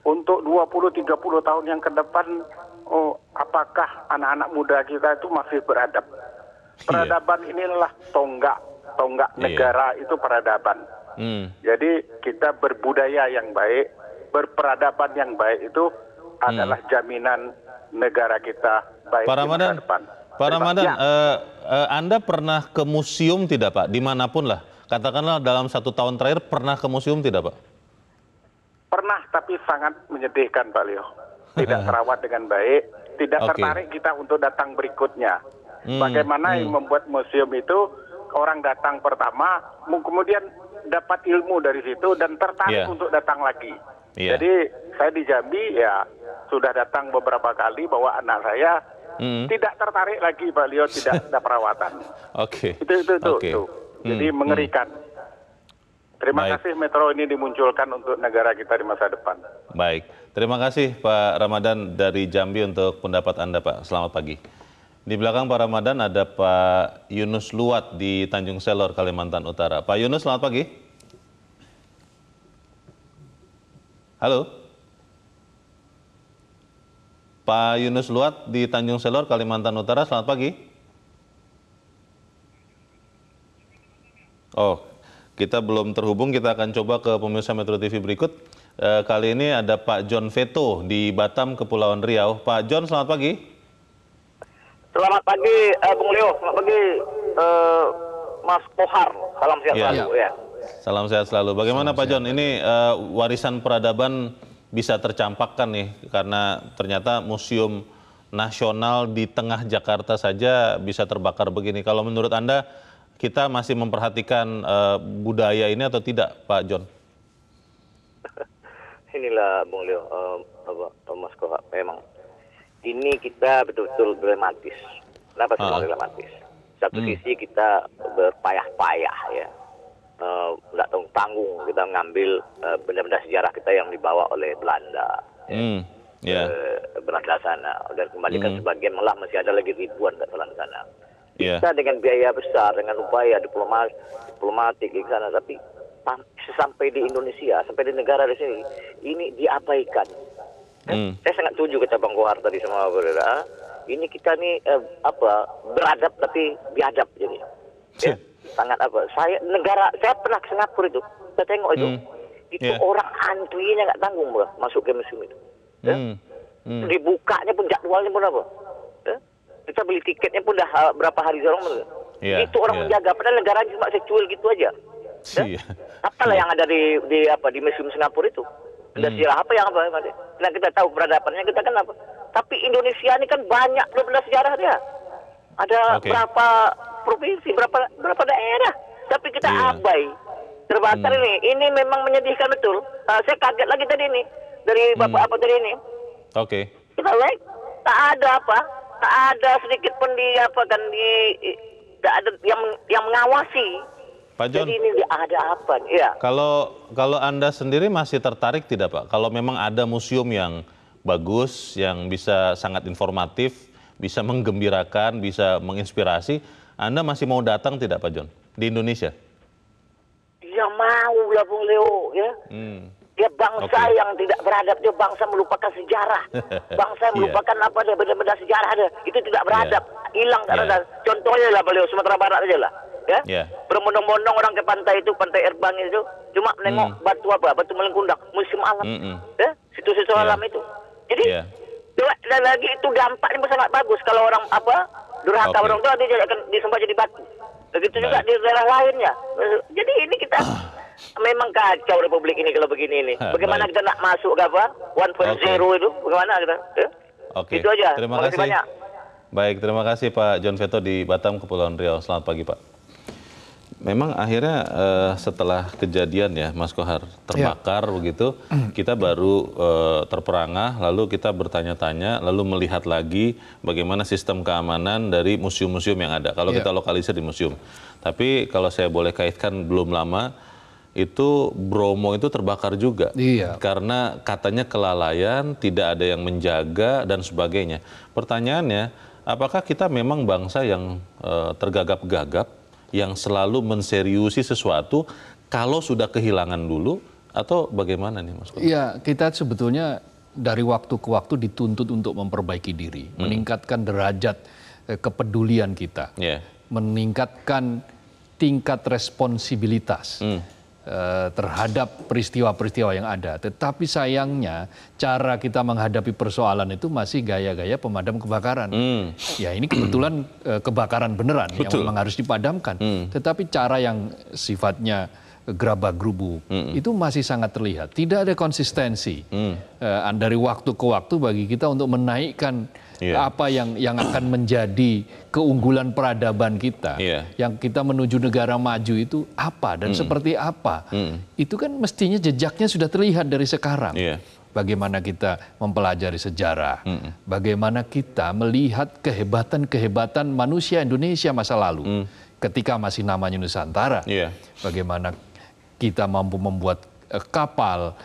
untuk 20-30 tahun yang ke depan oh, apakah anak-anak muda kita itu masih beradab. Iya. Peradaban yeah. inilah tonggak, tonggak yeah. negara itu peradaban. Mm. Jadi kita berbudaya yang baik, berperadaban yang baik itu mm. adalah jaminan negara kita baik di masa di depan. Pak Ramadan, ya. uh, uh, Anda pernah ke museum tidak Pak? Dimanapun lah. Katakanlah dalam satu tahun terakhir pernah ke museum tidak Pak? Pernah tapi sangat menyedihkan Pak Leo. Tidak terawat dengan baik, tidak okay. tertarik kita untuk datang berikutnya. Hmm, Bagaimana hmm. yang membuat museum itu orang datang pertama, kemudian dapat ilmu dari situ dan tertarik yeah. untuk datang lagi. Yeah. Jadi saya di Jambi ya sudah datang beberapa kali bahwa anak saya hmm. tidak tertarik lagi Pak Leo tidak ada perawatan. Oke. okay. Itu itu itu. Okay. itu. Jadi hmm, hmm. mengerikan. Terima Baik. kasih Metro ini dimunculkan untuk negara kita di masa depan. Baik, terima kasih Pak Ramadan dari Jambi untuk pendapat Anda Pak. Selamat pagi. Di belakang Pak Ramadan ada Pak Yunus Luat di Tanjung Selor, Kalimantan Utara. Pak Yunus, selamat pagi. Halo. Pak Yunus Luat di Tanjung Selor, Kalimantan Utara. Selamat pagi. Oh, kita belum terhubung, kita akan coba ke pemirsa Metro TV berikut. E, kali ini ada Pak John Veto di Batam, Kepulauan Riau. Pak John, selamat pagi. Selamat pagi, eh, Bung Leo. Selamat pagi, eh, Mas Pohar. Salam sehat ya. selalu. Ya. Salam sehat selalu. Bagaimana Salam Pak sehat. John, ini eh, warisan peradaban bisa tercampakkan nih, karena ternyata museum nasional di tengah Jakarta saja bisa terbakar begini. Kalau menurut Anda, kita masih memperhatikan uh, budaya ini atau tidak, Pak John? Inilah Bung Leo, uh, Thomas Kohak, memang ini kita betul-betul dilematis. Kenapa sih ah. uh. dilematis? Satu hmm. sisi kita berpayah-payah ya, tidak eh, uh, tanggung tanggung kita mengambil uh, benda-benda sejarah kita yang dibawa oleh Belanda. Ya. Hmm. Ya. Yeah. Uh, Belanda sana dan kembalikan hmm. sebagian malah masih ada lagi ribuan ke Belanda sana Iya. kita dengan biaya besar dengan upaya diplomatik diplomatik di sana tapi sampai di Indonesia sampai di negara di sini ini diabaikan eh, hmm. saya sangat setuju kata Bang Kohar tadi sama Berera ini kita ini eh, apa beradab tapi biadab jadi ya, sangat apa saya negara saya pernah ke Singapura itu saya tengok itu hmm. itu yeah. orang antrinya nggak tanggung bro, masuk ke museum itu ya? hmm. Hmm. dibukanya pun jadwalnya pun apa kita beli tiketnya pun dah uh, berapa hari dorong yeah, itu orang yeah. menjaga padahal negara cuma secuil gitu aja yeah. Iya. lah yeah. yang ada di di apa di museum Singapura itu ada hmm. sejarah apa yang apa nah kita tahu peradabannya kita kan apa tapi Indonesia ini kan banyak sejarah sejarahnya ada okay. berapa provinsi berapa berapa daerah tapi kita yeah. abai terbakar hmm. ini ini memang menyedihkan betul nah, saya kaget lagi tadi ini dari hmm. bapak hmm. apa tadi ini oke okay. kita like tak ada apa Tak ada sedikit pun di apa kan di tak ada yang yang mengawasi. Pak John, Jadi ini ada apa? Ya. Kalau kalau anda sendiri masih tertarik tidak Pak? Kalau memang ada museum yang bagus, yang bisa sangat informatif, bisa menggembirakan, bisa menginspirasi, anda masih mau datang tidak Pak John di Indonesia? Ya mau lah Bung Leo ya. Hmm. Dia bangsa okay. yang tidak beradab, dia bangsa melupakan sejarah. Bangsa yang iya. melupakan yeah. apa dia benda-benda sejarah ada. Itu tidak beradab, yeah. hilang yeah. Contohnya lah beliau Sumatera Barat aja lah. Ya. Yeah. Bermondong-mondong orang ke pantai itu, pantai Erbang itu, cuma hmm. nengok mm. batu apa? Batu melengkung, musim alam. Mm -mm. Ya, situ-situ yeah. alam itu. Jadi yeah. dan lagi itu dampaknya sangat bagus kalau orang apa durhaka okay. orang tua dia akan disembah jadi batu. Begitu juga di daerah lainnya. Jadi ini kita ah memang kacau Republik ini kalau begini ini. Bagaimana kita nak masuk ke apa? 1.0 okay. itu bagaimana kita? Eh? Oke. Okay. Itu aja. Terima kasih. kasih banyak. Baik, terima kasih Pak John Veto di Batam Kepulauan Riau. Selamat pagi, Pak. Memang akhirnya uh, setelah kejadian ya Mas Kohar ya. terbakar ya. begitu, kita baru uh, terperangah, lalu kita bertanya-tanya, lalu melihat lagi bagaimana sistem keamanan dari museum-museum yang ada. Kalau ya. kita lokalisir di museum, tapi kalau saya boleh kaitkan belum lama itu Bromo itu terbakar juga iya. karena katanya kelalaian, tidak ada yang menjaga dan sebagainya. Pertanyaannya, apakah kita memang bangsa yang e, tergagap-gagap, yang selalu menseriusi sesuatu kalau sudah kehilangan dulu atau bagaimana nih Mas? Iya, kita sebetulnya dari waktu ke waktu dituntut untuk memperbaiki diri, hmm. meningkatkan derajat e, kepedulian kita, yeah. meningkatkan tingkat responsibilitas. Hmm Eh, terhadap peristiwa-peristiwa yang ada. Tetapi sayangnya cara kita menghadapi persoalan itu masih gaya-gaya pemadam kebakaran. Hmm. Ya ini kebetulan eh, kebakaran beneran Betul. yang memang harus dipadamkan. Hmm. Tetapi cara yang sifatnya gerabah grubu mm. itu masih sangat terlihat. Tidak ada konsistensi mm. uh, dari waktu ke waktu bagi kita untuk menaikkan yeah. apa yang yang akan menjadi keunggulan peradaban kita, yeah. yang kita menuju negara maju itu apa dan mm. seperti apa. Mm. Itu kan mestinya jejaknya sudah terlihat dari sekarang. Yeah bagaimana kita mempelajari sejarah, mm. bagaimana kita melihat kehebatan-kehebatan manusia Indonesia masa lalu mm. ketika masih namanya Nusantara, yeah. bagaimana kita mampu membuat eh, kapal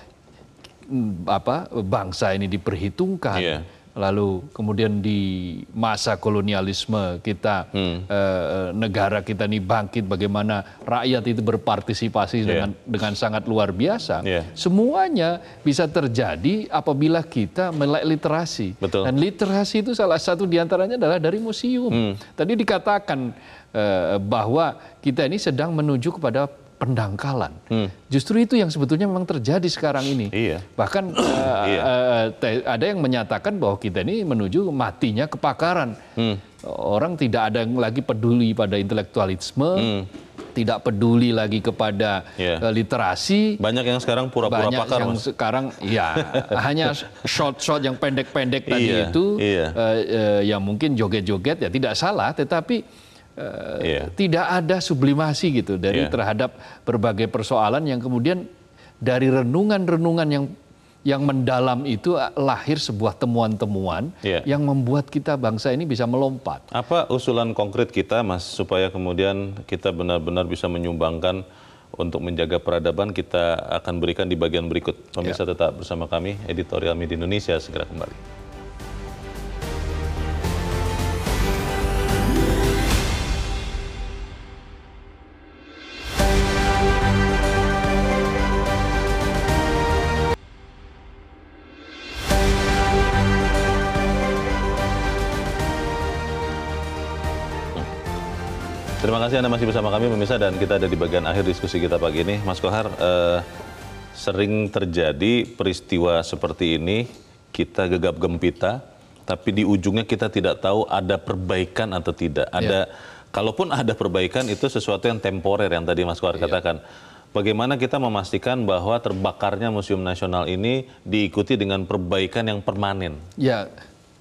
mm, apa bangsa ini diperhitungkan. Yeah. Lalu kemudian di masa kolonialisme kita hmm. Eh, eh, negara kita ini bangkit bagaimana rakyat itu berpartisipasi yeah. dengan dengan sangat luar biasa. Yeah. Semuanya bisa terjadi apabila kita melek literasi. Betul. Dan literasi itu salah satu diantaranya adalah dari museum. Hmm. Tadi dikatakan eh, bahwa kita ini sedang menuju kepada pendangkalan. Hmm. Justru itu yang sebetulnya memang terjadi sekarang ini. Iya. Bahkan uh, iya. uh, ada yang menyatakan bahwa kita ini menuju matinya kepakaran. Hmm. Orang tidak ada yang lagi peduli pada intelektualisme. Hmm tidak peduli lagi kepada yeah. Iya. literasi. Banyak yang sekarang pura-pura pakar. Banyak yang mas. sekarang ya hanya short-short yang pendek-pendek tadi yeah, itu yeah. Iya. Uh, uh, yang mungkin joget-joget ya tidak salah, tetapi yeah. Iya. tidak ada sublimasi gitu dari yeah. terhadap berbagai persoalan yang kemudian dari renungan-renungan yang yang mendalam itu eh, lahir sebuah temuan-temuan yeah. yang membuat kita bangsa ini bisa melompat. Apa usulan konkret kita, Mas, supaya kemudian kita benar-benar bisa menyumbangkan untuk menjaga peradaban kita akan berikan di bagian berikut. Pemirsa yeah. tetap bersama kami, editorial media Indonesia segera kembali. kasih Anda masih bersama kami pemirsa dan kita ada di bagian akhir diskusi kita pagi ini. Mas Kohar, eh, sering terjadi peristiwa seperti ini, kita gegap gempita, tapi di ujungnya kita tidak tahu ada perbaikan atau tidak. Iya. Ada yeah. kalaupun ada perbaikan itu sesuatu yang temporer yang tadi Mas Kohar yeah. katakan. Bagaimana kita memastikan bahwa terbakarnya Museum Nasional ini diikuti dengan perbaikan yang permanen? Ya,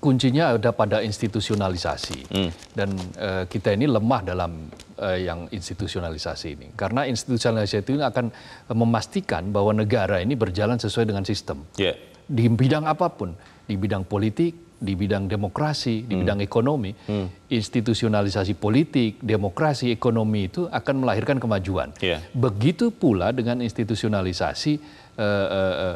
kuncinya ada pada institusionalisasi hmm. dan uh, kita ini lemah dalam uh, yang institusionalisasi ini karena institusionalisasi itu akan memastikan bahwa negara ini berjalan sesuai dengan sistem yeah. di bidang apapun di bidang politik di bidang demokrasi di hmm. bidang ekonomi hmm. institusionalisasi politik demokrasi ekonomi itu akan melahirkan kemajuan yeah. begitu pula dengan institusionalisasi uh, uh, uh,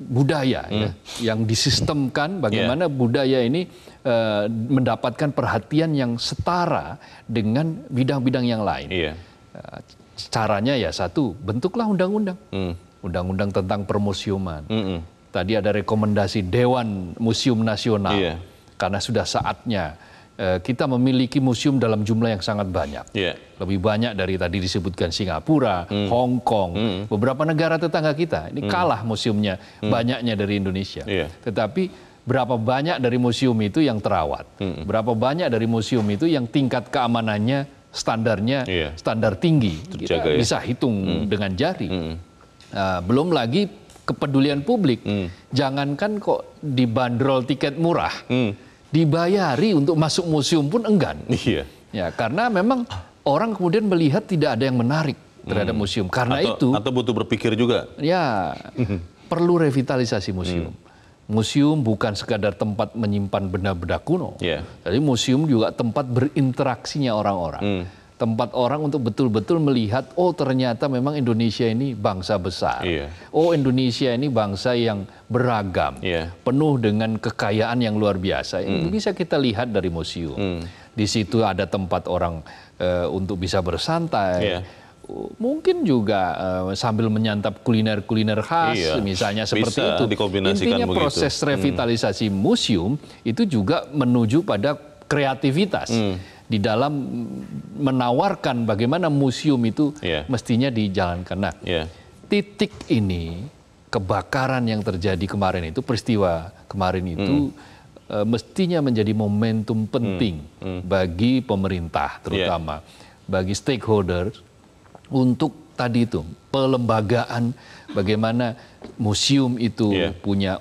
budaya ya, hmm. ya, yang disistemkan bagaimana yeah. budaya ini uh, mendapatkan perhatian yang setara dengan bidang-bidang yang lain. Yeah. Iya. Uh, caranya ya satu, bentuklah undang-undang, undang hmm. undang-undang tentang permusiuman. Hmm. Tadi ada rekomendasi Dewan Museum Nasional yeah. karena sudah saatnya Eh, kita memiliki museum dalam jumlah yang sangat banyak. Yeah. Lebih banyak dari tadi disebutkan Singapura, mm. Hong Kong, mm. beberapa negara tetangga kita. Ini mm. kalah museumnya mm. banyaknya dari Indonesia. Yeah. Tetapi berapa banyak dari museum itu yang terawat? Mm. Berapa banyak dari museum itu yang tingkat keamanannya standarnya yeah. standar tinggi? Terjaga, kita ya. bisa hitung mm. dengan jari. Mm. Uh, belum lagi kepedulian publik. Mm. Jangankan kok dibanderol tiket murah. Mm dibayari untuk masuk museum pun enggan. Iya. Ya, karena memang orang kemudian melihat tidak ada yang menarik terhadap hmm. museum. Karena atau, itu atau butuh berpikir juga. Ya, hmm. perlu revitalisasi museum. Hmm. Museum bukan sekadar tempat menyimpan benda-benda kuno. Yeah. Jadi museum juga tempat berinteraksinya orang-orang. Hmm tempat orang untuk betul-betul melihat oh ternyata memang Indonesia ini bangsa besar. iya. Oh Indonesia ini bangsa yang beragam, iya. penuh dengan kekayaan yang luar biasa. Mm. Itu bisa kita lihat dari museum. Mm. Di situ ada tempat orang uh, untuk bisa bersantai. iya. mungkin juga uh, sambil menyantap kuliner-kuliner khas iya, misalnya seperti itu. Intinya proses hmm. revitalisasi mm. museum itu juga menuju pada kreativitas. mm di dalam menawarkan bagaimana museum itu yeah. mestinya dijalankan. Nah, yeah. titik ini kebakaran yang terjadi kemarin itu peristiwa kemarin hmm. itu mm. e, mestinya menjadi momentum hmm. penting mm. Mm. bagi pemerintah terutama yeah. bagi stakeholder untuk tadi itu pelembagaan bagaimana museum itu yeah. punya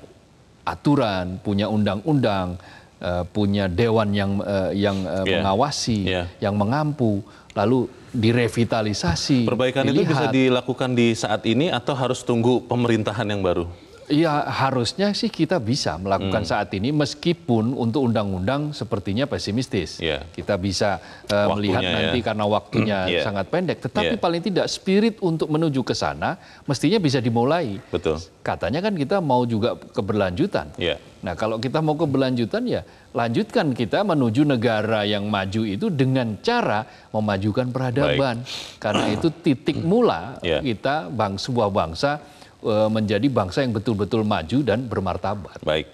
aturan, punya undang-undang uh, punya dewan yang uh, yang uh, eh, yeah. mengawasi, yeah. yang mengampu, lalu direvitalisasi. Perbaikan dilihat. itu bisa dilakukan di saat ini atau harus tunggu pemerintahan yang baru? Ya harusnya sih kita bisa melakukan hmm. saat ini meskipun untuk undang-undang sepertinya pesimistis. Yeah. Kita bisa uh, melihat ya. nanti karena waktunya yeah. Ya. sangat pendek. Tetapi yeah. paling tidak spirit untuk menuju ke sana mestinya bisa dimulai. Betul. Katanya kan kita mau juga keberlanjutan. Yeah. Nah kalau kita mau keberlanjutan ya lanjutkan kita menuju negara yang maju itu dengan cara memajukan peradaban. Baik. Karena itu titik mula yeah. kita bang sebuah bangsa E, menjadi bangsa yang betul-betul maju dan bermartabat. Baik,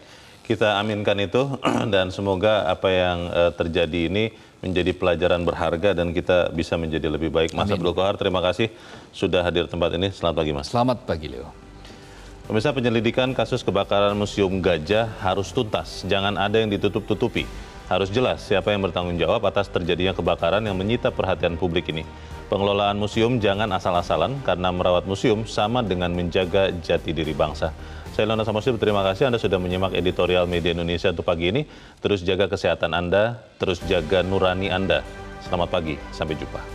kita aminkan itu dan semoga apa yang e, terjadi ini menjadi pelajaran berharga dan kita bisa menjadi lebih baik. Mas Abdul Kohar, terima kasih sudah hadir tempat ini. Selamat pagi, Mas. Selamat pagi, Leo. Pemirsa penyelidikan kasus kebakaran Museum Gajah harus tuntas. Jangan ada yang ditutup-tutupi. Harus jelas siapa yang bertanggung jawab atas terjadinya kebakaran yang menyita perhatian publik ini. Pengelolaan museum jangan asal-asalan karena merawat museum sama dengan menjaga jati diri bangsa. Saya Lona Samosir, terima kasih Anda sudah menyimak editorial Media Indonesia untuk pagi ini. Terus jaga kesehatan Anda, terus jaga nurani Anda. Selamat pagi, sampai jumpa.